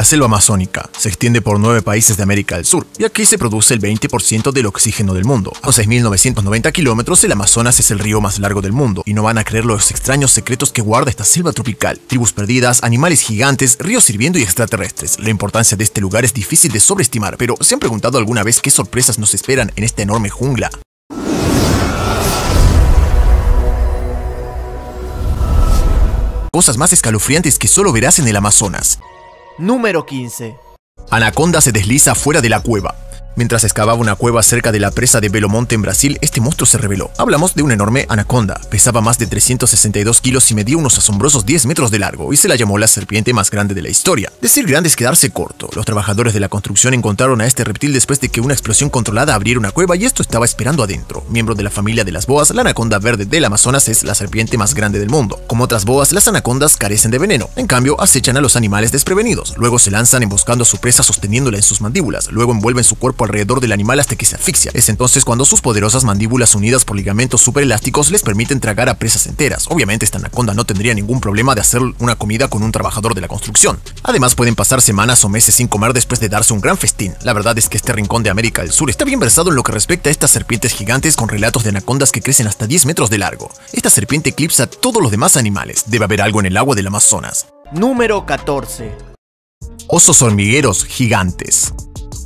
La selva amazónica se extiende por nueve países de América del Sur y aquí se produce el 20% del oxígeno del mundo. Con 6.990 kilómetros, el Amazonas es el río más largo del mundo y no van a creer los extraños secretos que guarda esta selva tropical. Tribus perdidas, animales gigantes, ríos sirviendo y extraterrestres. La importancia de este lugar es difícil de sobreestimar, pero ¿se han preguntado alguna vez qué sorpresas nos esperan en esta enorme jungla? Cosas más escalofriantes que solo verás en el Amazonas número 15. Anaconda se desliza fuera de la cueva. Mientras excavaba una cueva cerca de la presa de Belomonte en Brasil, este monstruo se reveló. Hablamos de una enorme anaconda. Pesaba más de 362 kilos y medía unos asombrosos 10 metros de largo y se la llamó la serpiente más grande de la historia. Decir grande es quedarse corto. Los trabajadores de la construcción encontraron a este reptil después de que una explosión controlada abriera una cueva y esto estaba esperando adentro. Miembro de la familia de las boas, la anaconda verde del Amazonas es la serpiente más grande del mundo. Como otras boas, las anacondas carecen de veneno. En cambio, acechan a los animales desprevenidos. Luego se lanzan emboscando a su presa sosteniéndola en sus mandíbulas. Luego envuelven su cuerpo alrededor del animal hasta que se asfixia. Es entonces cuando sus poderosas mandíbulas unidas por ligamentos superelásticos les permiten tragar a presas enteras. Obviamente esta anaconda no tendría ningún problema de hacer una comida con un trabajador de la construcción. Además pueden pasar semanas o meses sin comer después de darse un gran festín. La verdad es que este rincón de América del Sur está bien versado en lo que respecta a estas serpientes gigantes con relatos de anacondas que crecen hasta 10 metros de largo. Esta serpiente eclipsa a todos los demás animales. Debe haber algo en el agua del Amazonas. Número 14. Osos hormigueros gigantes.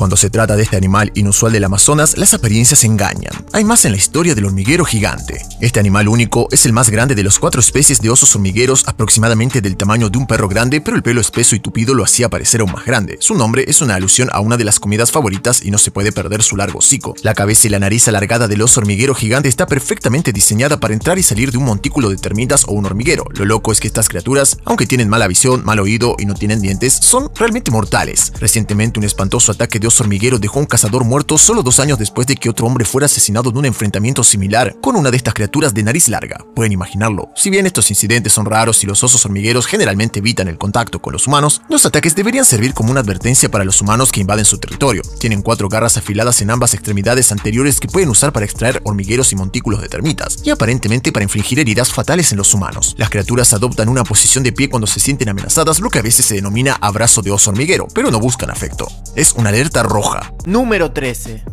Cuando se trata de este animal inusual del Amazonas, las apariencias engañan. Hay más en la historia del hormiguero gigante. Este animal único es el más grande de las cuatro especies de osos hormigueros, aproximadamente del tamaño de un perro grande, pero el pelo espeso y tupido lo hacía parecer aún más grande. Su nombre es una alusión a una de las comidas favoritas y no se puede perder su largo hocico. La cabeza y la nariz alargada del oso hormiguero gigante está perfectamente diseñada para entrar y salir de un montículo de termitas o un hormiguero. Lo loco es que estas criaturas, aunque tienen mala visión, mal oído y no tienen dientes, son realmente mortales. Recientemente un espantoso ataque de hormiguero dejó un cazador muerto solo dos años después de que otro hombre fuera asesinado en un enfrentamiento similar con una de estas criaturas de nariz larga. Pueden imaginarlo. Si bien estos incidentes son raros y los osos hormigueros generalmente evitan el contacto con los humanos, los ataques deberían servir como una advertencia para los humanos que invaden su territorio. Tienen cuatro garras afiladas en ambas extremidades anteriores que pueden usar para extraer hormigueros y montículos de termitas, y aparentemente para infligir heridas fatales en los humanos. Las criaturas adoptan una posición de pie cuando se sienten amenazadas, lo que a veces se denomina abrazo de oso hormiguero, pero no buscan afecto. Es una alerta roja. Número 13.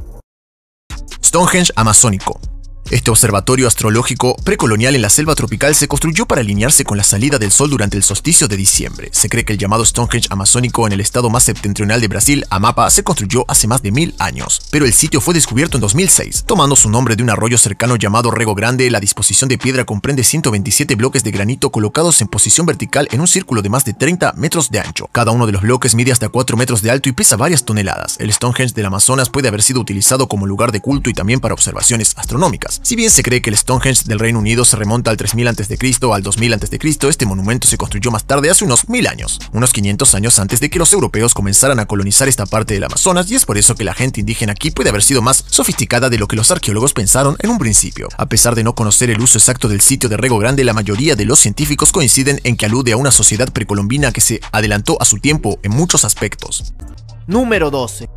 Stonehenge amazónico. Este observatorio astrológico precolonial en la selva tropical se construyó para alinearse con la salida del sol durante el solsticio de diciembre. Se cree que el llamado Stonehenge amazónico en el estado más septentrional de Brasil, Amapa, se construyó hace más de mil años, pero el sitio fue descubierto en 2006. Tomando su nombre de un arroyo cercano llamado Rego Grande, la disposición de piedra comprende 127 bloques de granito colocados en posición vertical en un círculo de más de 30 metros de ancho. Cada uno de los bloques mide hasta 4 metros de alto y pesa varias toneladas. El Stonehenge del Amazonas puede haber sido utilizado como lugar de culto y también para observaciones astronómicas. Si bien se cree que el Stonehenge del Reino Unido se remonta al 3000 a.C. o al 2000 a.C., este monumento se construyó más tarde hace unos 1000 años, unos 500 años antes de que los europeos comenzaran a colonizar esta parte del Amazonas y es por eso que la gente indígena aquí puede haber sido más sofisticada de lo que los arqueólogos pensaron en un principio. A pesar de no conocer el uso exacto del sitio de Rego Grande, la mayoría de los científicos coinciden en que alude a una sociedad precolombina que se adelantó a su tiempo en muchos aspectos. Número 12.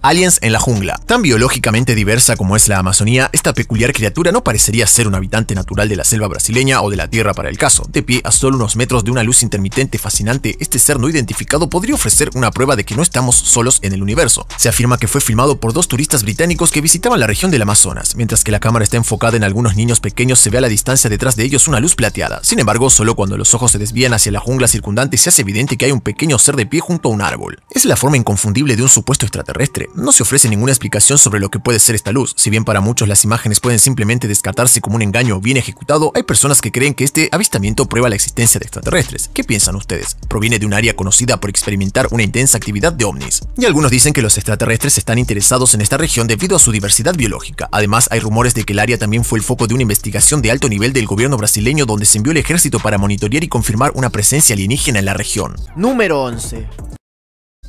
Aliens en la jungla. Tan biológicamente diversa como es la Amazonía, esta peculiar criatura no parecería ser un habitante natural de la selva brasileña o de la Tierra para el caso. De pie a solo unos metros de una luz intermitente fascinante, este ser no identificado podría ofrecer una prueba de que no estamos solos en el universo. Se afirma que fue filmado por dos turistas británicos que visitaban la región del Amazonas. Mientras que la cámara está enfocada en algunos niños pequeños, se ve a la distancia detrás de ellos una luz plateada. Sin embargo, solo cuando los ojos se desvían hacia la jungla circundante se hace evidente que hay un pequeño ser de pie junto a un árbol. Es la forma inconfundible de un supuesto extraterrestre no se ofrece ninguna explicación sobre lo que puede ser esta luz. Si bien para muchos las imágenes pueden simplemente descartarse como un engaño bien ejecutado, hay personas que creen que este avistamiento prueba la existencia de extraterrestres. ¿Qué piensan ustedes? Proviene de un área conocida por experimentar una intensa actividad de ovnis. Y algunos dicen que los extraterrestres están interesados en esta región debido a su diversidad biológica. Además, hay rumores de que el área también fue el foco de una investigación de alto nivel del gobierno brasileño donde se envió el ejército para monitorear y confirmar una presencia alienígena en la región. Número 11.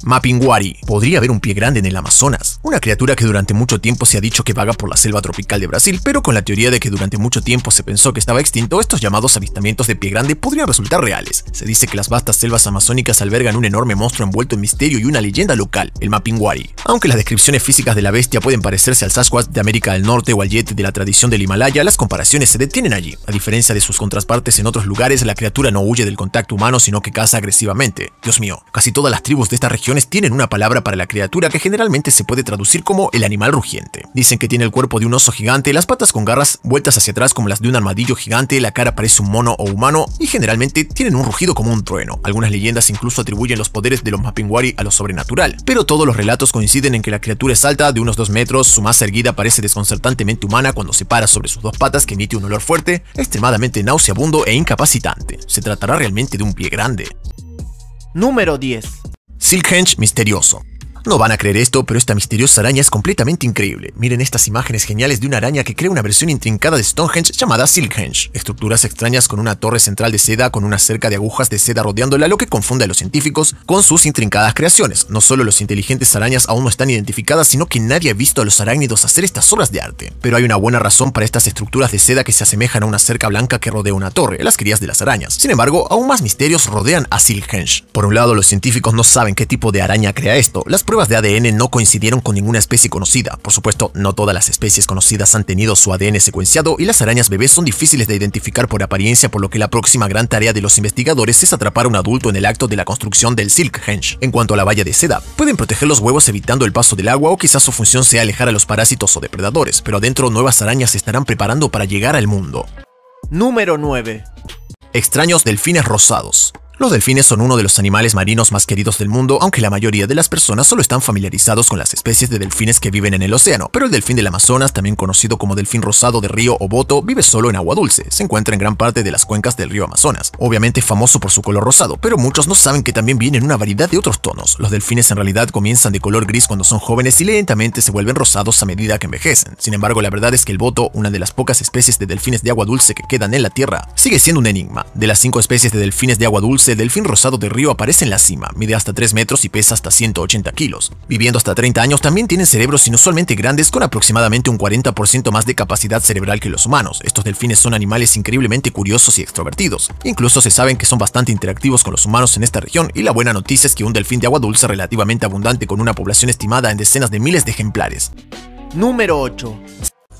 Mapinguari. Podría haber un pie grande en el Amazonas, una criatura que durante mucho tiempo se ha dicho que vaga por la selva tropical de Brasil, pero con la teoría de que durante mucho tiempo se pensó que estaba extinto, estos llamados avistamientos de pie grande podrían resultar reales. Se dice que las vastas selvas amazónicas albergan un enorme monstruo envuelto en misterio y una leyenda local, el Mapinguari. Aunque las descripciones físicas de la bestia pueden parecerse al Sasquatch de América del Norte o al Yeti de la tradición del Himalaya, las comparaciones se detienen allí. A diferencia de sus contrapartes en otros lugares, la criatura no huye del contacto humano, sino que caza agresivamente. Dios mío, casi todas las tribus de esta región tienen una palabra para la criatura que generalmente se puede traducir como el animal rugiente. Dicen que tiene el cuerpo de un oso gigante, las patas con garras vueltas hacia atrás como las de un armadillo gigante, la cara parece un mono o humano y generalmente tienen un rugido como un trueno. Algunas leyendas incluso atribuyen los poderes de los Mapinguari a lo sobrenatural, pero todos los relatos coinciden en que la criatura es alta, de unos 2 metros, su masa erguida parece desconcertantemente humana cuando se para sobre sus dos patas que emite un olor fuerte, extremadamente nauseabundo e incapacitante. Se tratará realmente de un pie grande. Número 10. Silhenge misterioso. No van a creer esto, pero esta misteriosa araña es completamente increíble. Miren estas imágenes geniales de una araña que crea una versión intrincada de Stonehenge llamada Silkhenge. Estructuras extrañas con una torre central de seda con una cerca de agujas de seda rodeándola, lo que confunde a los científicos con sus intrincadas creaciones. No solo los inteligentes arañas aún no están identificadas, sino que nadie ha visto a los arácnidos hacer estas obras de arte. Pero hay una buena razón para estas estructuras de seda que se asemejan a una cerca blanca que rodea una torre, las crías de las arañas. Sin embargo, aún más misterios rodean a Silkhenge. Por un lado, los científicos no saben qué tipo de araña crea esto. Las pruebas de ADN no coincidieron con ninguna especie conocida. Por supuesto, no todas las especies conocidas han tenido su ADN secuenciado y las arañas bebés son difíciles de identificar por apariencia, por lo que la próxima gran tarea de los investigadores es atrapar a un adulto en el acto de la construcción del Silk Henge. En cuanto a la valla de seda, pueden proteger los huevos evitando el paso del agua o quizás su función sea alejar a los parásitos o depredadores, pero adentro nuevas arañas se estarán preparando para llegar al mundo. Número 9. Extraños delfines rosados. Los delfines son uno de los animales marinos más queridos del mundo, aunque la mayoría de las personas solo están familiarizados con las especies de delfines que viven en el océano, pero el delfín del Amazonas, también conocido como delfín rosado de río o boto, vive solo en agua dulce, se encuentra en gran parte de las cuencas del río Amazonas, obviamente famoso por su color rosado, pero muchos no saben que también viene en una variedad de otros tonos. Los delfines en realidad comienzan de color gris cuando son jóvenes y lentamente se vuelven rosados a medida que envejecen. Sin embargo, la verdad es que el boto, una de las pocas especies de delfines de agua dulce que quedan en la Tierra, sigue siendo un enigma. De las cinco especies de delfines de agua dulce, el delfín rosado de río aparece en la cima, mide hasta 3 metros y pesa hasta 180 kilos. Viviendo hasta 30 años también tienen cerebros inusualmente grandes con aproximadamente un 40% más de capacidad cerebral que los humanos. Estos delfines son animales increíblemente curiosos y extrovertidos. Incluso se saben que son bastante interactivos con los humanos en esta región y la buena noticia es que un delfín de agua dulce relativamente abundante con una población estimada en decenas de miles de ejemplares. Número 8.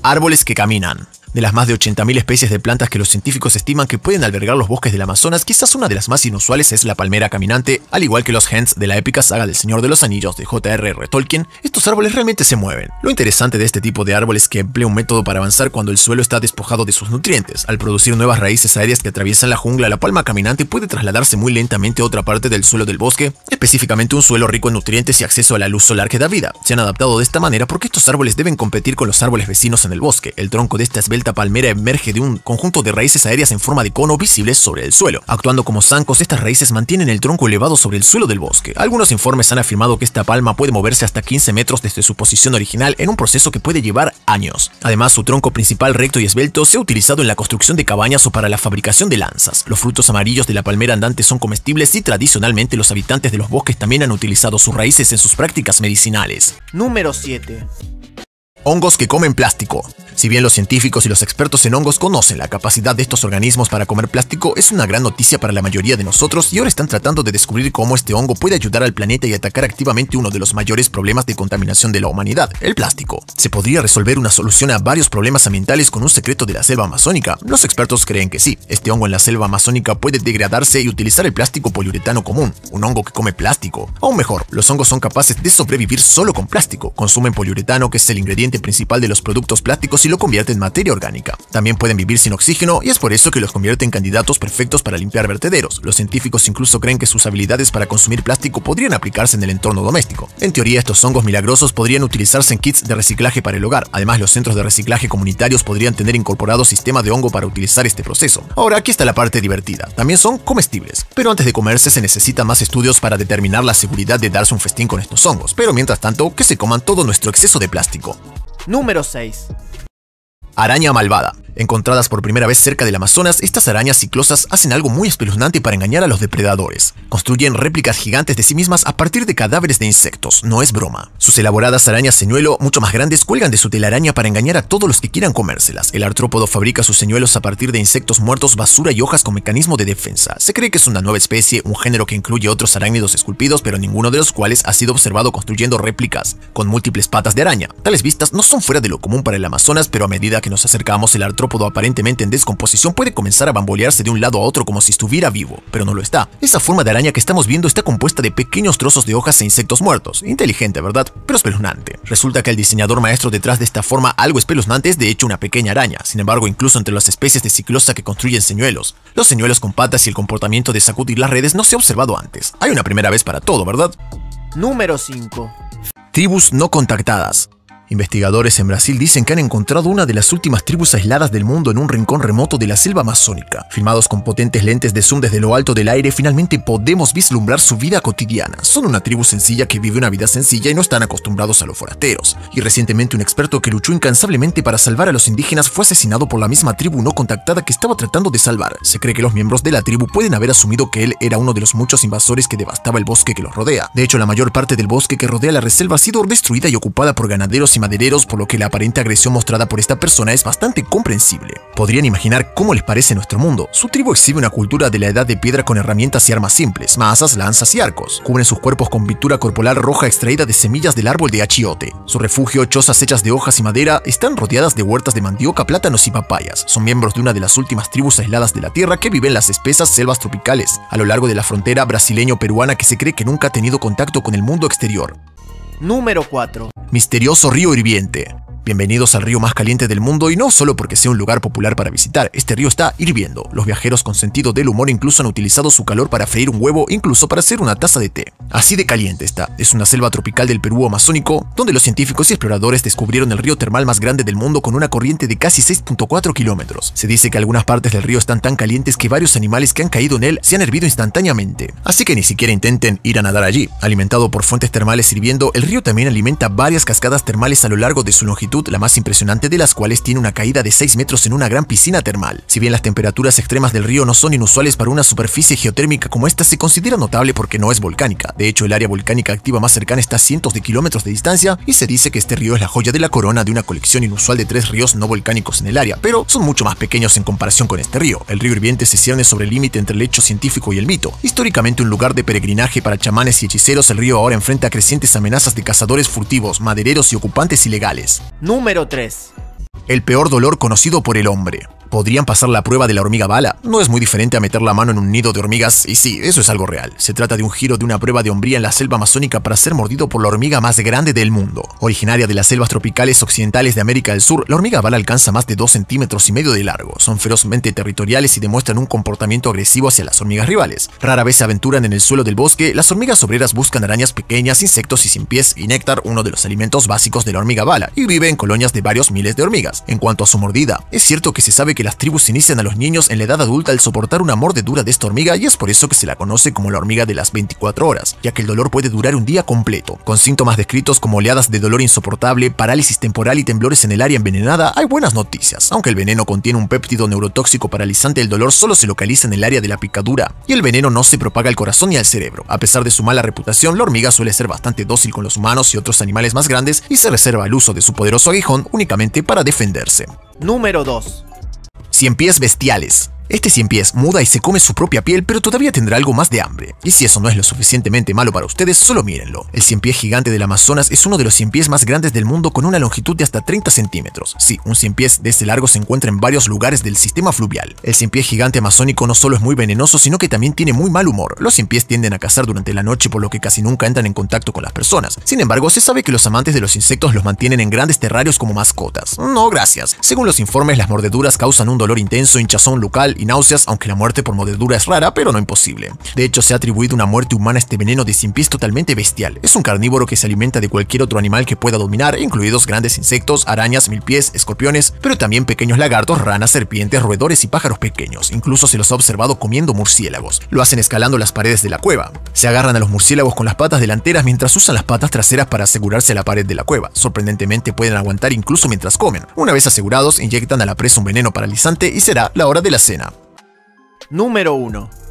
Árboles que caminan. De las más de 80.000 especies de plantas que los científicos estiman que pueden albergar los bosques del Amazonas, quizás una de las más inusuales es la palmera caminante, al igual que los hens de la épica saga del Señor de los Anillos de J.R.R. Tolkien, estos árboles realmente se mueven. Lo interesante de este tipo de árboles es que emplea un método para avanzar cuando el suelo está despojado de sus nutrientes. Al producir nuevas raíces aéreas que atraviesan la jungla, la palma caminante puede trasladarse muy lentamente a otra parte del suelo del bosque, específicamente un suelo rico en nutrientes y acceso a la luz solar que da vida. Se han adaptado de esta manera porque estos árboles deben competir con los árboles vecinos en el bosque. El tronco de esta esta palmera emerge de un conjunto de raíces aéreas en forma de cono visibles sobre el suelo. Actuando como zancos, estas raíces mantienen el tronco elevado sobre el suelo del bosque. Algunos informes han afirmado que esta palma puede moverse hasta 15 metros desde su posición original en un proceso que puede llevar años. Además, su tronco principal recto y esbelto se ha utilizado en la construcción de cabañas o para la fabricación de lanzas. Los frutos amarillos de la palmera andante son comestibles y tradicionalmente los habitantes de los bosques también han utilizado sus raíces en sus prácticas medicinales. Número 7. Hongos que comen plástico. Si bien los científicos y los expertos en hongos conocen la capacidad de estos organismos para comer plástico, es una gran noticia para la mayoría de nosotros y ahora están tratando de descubrir cómo este hongo puede ayudar al planeta y atacar activamente uno de los mayores problemas de contaminación de la humanidad, el plástico. Se podría resolver una solución a varios problemas ambientales con un secreto de la selva amazónica. Los expertos creen que sí. Este hongo en la selva amazónica puede degradarse y utilizar el plástico poliuretano común, un hongo que come plástico. Aún mejor, los hongos son capaces de sobrevivir solo con plástico. Consumen poliuretano, que es el ingrediente principal de los productos plásticos si lo convierte en materia orgánica. También pueden vivir sin oxígeno y es por eso que los convierte en candidatos perfectos para limpiar vertederos. Los científicos incluso creen que sus habilidades para consumir plástico podrían aplicarse en el entorno doméstico. En teoría, estos hongos milagrosos podrían utilizarse en kits de reciclaje para el hogar. Además, los centros de reciclaje comunitarios podrían tener incorporado sistema de hongo para utilizar este proceso. Ahora, aquí está la parte divertida. También son comestibles. Pero antes de comerse se necesitan más estudios para determinar la seguridad de darse un festín con estos hongos. Pero mientras tanto, que se coman todo nuestro exceso de plástico. Número 6. Araña Malvada. Encontradas por primera vez cerca del Amazonas, estas arañas ciclosas hacen algo muy espeluznante para engañar a los depredadores. Construyen réplicas gigantes de sí mismas a partir de cadáveres de insectos, no es broma. Sus elaboradas arañas señuelo, mucho más grandes, cuelgan de su telaraña para engañar a todos los que quieran comérselas. El artrópodo fabrica sus señuelos a partir de insectos muertos, basura y hojas con mecanismo de defensa. Se cree que es una nueva especie, un género que incluye otros arácnidos esculpidos, pero ninguno de los cuales ha sido observado construyendo réplicas con múltiples patas de araña. Tales vistas no son fuera de lo común para el Amazonas, pero a medida que nos acercamos, el artrópodo aparentemente en descomposición puede comenzar a bambolearse de un lado a otro como si estuviera vivo, pero no lo está. Esa forma de araña que estamos viendo está compuesta de pequeños trozos de hojas e insectos muertos. Inteligente, ¿verdad? Pero espeluznante. Resulta que el diseñador maestro detrás de esta forma algo espeluznante es de hecho una pequeña araña. Sin embargo, incluso entre las especies de ciclosa que construyen señuelos, los señuelos con patas y el comportamiento de sacudir las redes no se ha observado antes. Hay una primera vez para todo, ¿verdad? Número 5. Tribus no contactadas. Investigadores en Brasil dicen que han encontrado una de las últimas tribus aisladas del mundo en un rincón remoto de la selva amazónica. Filmados con potentes lentes de zoom desde lo alto del aire, finalmente podemos vislumbrar su vida cotidiana. Son una tribu sencilla que vive una vida sencilla y no están acostumbrados a los forasteros. Y recientemente un experto que luchó incansablemente para salvar a los indígenas fue asesinado por la misma tribu no contactada que estaba tratando de salvar. Se cree que los miembros de la tribu pueden haber asumido que él era uno de los muchos invasores que devastaba el bosque que los rodea. De hecho, la mayor parte del bosque que rodea la reserva ha sido destruida y ocupada por ganaderos y madereros, por lo que la aparente agresión mostrada por esta persona es bastante comprensible. Podrían imaginar cómo les parece nuestro mundo. Su tribu exhibe una cultura de la edad de piedra con herramientas y armas simples, mazas, lanzas y arcos. Cubren sus cuerpos con pintura corporal roja extraída de semillas del árbol de achiote. Su refugio, chozas hechas de hojas y madera, están rodeadas de huertas de mandioca, plátanos y papayas. Son miembros de una de las últimas tribus aisladas de la tierra que viven en las espesas selvas tropicales, a lo largo de la frontera brasileño-peruana que se cree que nunca ha tenido contacto con el mundo exterior. Número 4. Misterioso río hirviente. Bienvenidos al río más caliente del mundo y no solo porque sea un lugar popular para visitar, este río está hirviendo. Los viajeros con sentido del humor incluso han utilizado su calor para freír un huevo, incluso para hacer una taza de té. Así de caliente está. Es una selva tropical del Perú amazónico, donde los científicos y exploradores descubrieron el río termal más grande del mundo con una corriente de casi 6.4 kilómetros. Se dice que algunas partes del río están tan calientes que varios animales que han caído en él se han hervido instantáneamente. Así que ni siquiera intenten ir a nadar allí. Alimentado por fuentes termales hirviendo, el río también alimenta varias cascadas termales a lo largo de su longitud la más impresionante de las cuales tiene una caída de 6 metros en una gran piscina termal. Si bien las temperaturas extremas del río no son inusuales para una superficie geotérmica como esta, se considera notable porque no es volcánica. De hecho, el área volcánica activa más cercana está a cientos de kilómetros de distancia y se dice que este río es la joya de la corona de una colección inusual de tres ríos no volcánicos en el área, pero son mucho más pequeños en comparación con este río. El río Hirviente se cierne sobre el límite entre el hecho científico y el mito. Históricamente un lugar de peregrinaje para chamanes y hechiceros, el río ahora enfrenta crecientes amenazas de cazadores furtivos, madereros y ocupantes ilegales. Número 3. El peor dolor conocido por el hombre podrían pasar la prueba de la hormiga bala. No es muy diferente a meter la mano en un nido de hormigas, y sí, eso es algo real. Se trata de un giro de una prueba de hombría en la selva amazónica para ser mordido por la hormiga más grande del mundo. Originaria de las selvas tropicales occidentales de América del Sur, la hormiga bala alcanza más de 2 centímetros y medio de largo. Son ferozmente territoriales y demuestran un comportamiento agresivo hacia las hormigas rivales. Rara vez se aventuran en el suelo del bosque, las hormigas obreras buscan arañas pequeñas, insectos y sin pies y néctar, uno de los alimentos básicos de la hormiga bala, y vive en colonias de varios miles de hormigas. En cuanto a su mordida, es cierto que se sabe que las tribus inician a los niños en la edad adulta al soportar una mordedura de esta hormiga y es por eso que se la conoce como la hormiga de las 24 horas, ya que el dolor puede durar un día completo. Con síntomas descritos como oleadas de dolor insoportable, parálisis temporal y temblores en el área envenenada, hay buenas noticias. Aunque el veneno contiene un péptido neurotóxico paralizante, el dolor solo se localiza en el área de la picadura y el veneno no se propaga al corazón ni al cerebro. A pesar de su mala reputación, la hormiga suele ser bastante dócil con los humanos y otros animales más grandes y se reserva el uso de su poderoso aguijón únicamente para defenderse. Número 2 en pies Bestiales. Este cien pies muda y se come su propia piel, pero todavía tendrá algo más de hambre. Y si eso no es lo suficientemente malo para ustedes, solo mírenlo. El cienpies gigante del Amazonas es uno de los cienpies más grandes del mundo con una longitud de hasta 30 centímetros. Sí, un cienpies de este largo se encuentra en varios lugares del sistema fluvial. El cienpies gigante amazónico no solo es muy venenoso, sino que también tiene muy mal humor. Los 100 pies tienden a cazar durante la noche, por lo que casi nunca entran en contacto con las personas. Sin embargo, se sabe que los amantes de los insectos los mantienen en grandes terrarios como mascotas. No, gracias. Según los informes, las mordeduras causan un dolor intenso, hinchazón local y náuseas, aunque la muerte por mordedura es rara, pero no imposible. De hecho, se ha atribuido una muerte humana a este veneno de pies totalmente bestial. Es un carnívoro que se alimenta de cualquier otro animal que pueda dominar, incluidos grandes insectos, arañas, mil pies, escorpiones, pero también pequeños lagartos, ranas, serpientes, roedores y pájaros pequeños. Incluso se los ha observado comiendo murciélagos. Lo hacen escalando las paredes de la cueva. Se agarran a los murciélagos con las patas delanteras mientras usan las patas traseras para asegurarse a la pared de la cueva. Sorprendentemente pueden aguantar incluso mientras comen. Una vez asegurados, inyectan a la presa un veneno paralizante y será la hora de la cena. Número 1.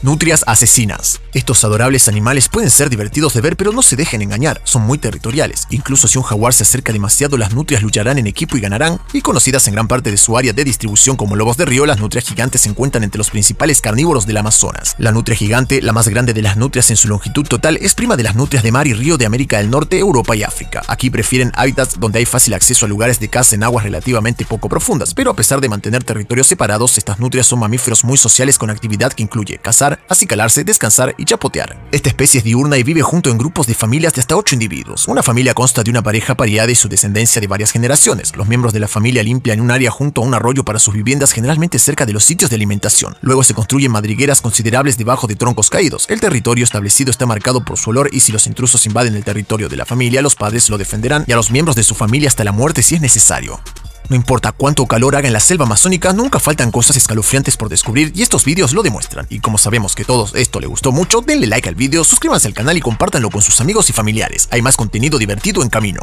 Nutrias asesinas. Estos adorables animales pueden ser divertidos de ver, pero no se dejen engañar, son muy territoriales. Incluso si un jaguar se acerca demasiado, las nutrias lucharán en equipo y ganarán, y conocidas en gran parte de su área de distribución como lobos de río, las nutrias gigantes se encuentran entre los principales carnívoros del Amazonas. La nutria gigante, la más grande de las nutrias en su longitud total, es prima de las nutrias de mar y río de América del Norte, Europa y África. Aquí prefieren hábitats donde hay fácil acceso a lugares de caza en aguas relativamente poco profundas, pero a pesar de mantener territorios separados, estas nutrias son mamíferos muy sociales con actividad que incluye cazar, acicalarse, descansar y chapotear. Esta especie es diurna y vive junto en grupos de familias de hasta 8 individuos. Una familia consta de una pareja pareada y su descendencia de varias generaciones. Los miembros de la familia limpian un área junto a un arroyo para sus viviendas generalmente cerca de los sitios de alimentación. Luego se construyen madrigueras considerables debajo de troncos caídos. El territorio establecido está marcado por su olor y si los intrusos invaden el territorio de la familia, los padres lo defenderán y a los miembros de su familia hasta la muerte si es necesario. No importa cuánto calor haga en la selva amazónica, nunca faltan cosas escalofriantes por descubrir y estos vídeos lo demuestran. Y como sabemos que todos esto le gustó mucho, denle like al vídeo, suscríbanse al canal y compártanlo con sus amigos y familiares. Hay más contenido divertido en camino.